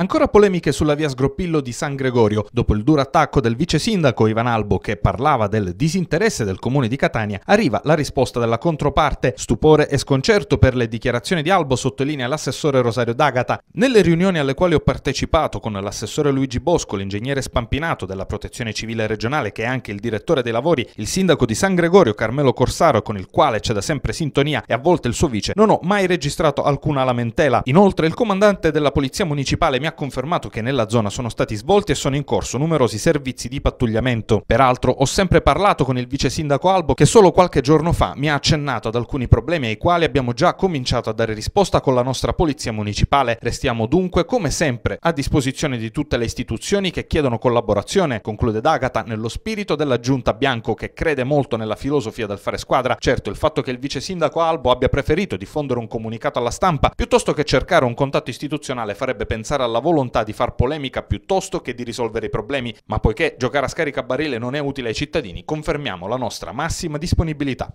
Ancora polemiche sulla via Sgroppillo di San Gregorio, dopo il duro attacco del vice sindaco Ivan Albo che parlava del disinteresse del comune di Catania, arriva la risposta della controparte, stupore e sconcerto per le dichiarazioni di Albo, sottolinea l'assessore Rosario D'Agata. Nelle riunioni alle quali ho partecipato con l'assessore Luigi Bosco, l'ingegnere spampinato della protezione civile regionale che è anche il direttore dei lavori, il sindaco di San Gregorio Carmelo Corsaro con il quale c'è da sempre sintonia e a volte il suo vice, non ho mai registrato alcuna lamentela. Inoltre il comandante della polizia municipale mi ha ha confermato che nella zona sono stati svolti e sono in corso numerosi servizi di pattugliamento. Peraltro ho sempre parlato con il vice sindaco Albo che solo qualche giorno fa mi ha accennato ad alcuni problemi ai quali abbiamo già cominciato a dare risposta con la nostra polizia municipale. Restiamo dunque, come sempre, a disposizione di tutte le istituzioni che chiedono collaborazione, conclude D'Agata, nello spirito della giunta Bianco che crede molto nella filosofia del fare squadra. Certo, il fatto che il vice sindaco Albo abbia preferito diffondere un comunicato alla stampa piuttosto che cercare un contatto istituzionale farebbe pensare alla alla volontà di far polemica piuttosto che di risolvere i problemi, ma poiché giocare a scaricabarile non è utile ai cittadini, confermiamo la nostra massima disponibilità.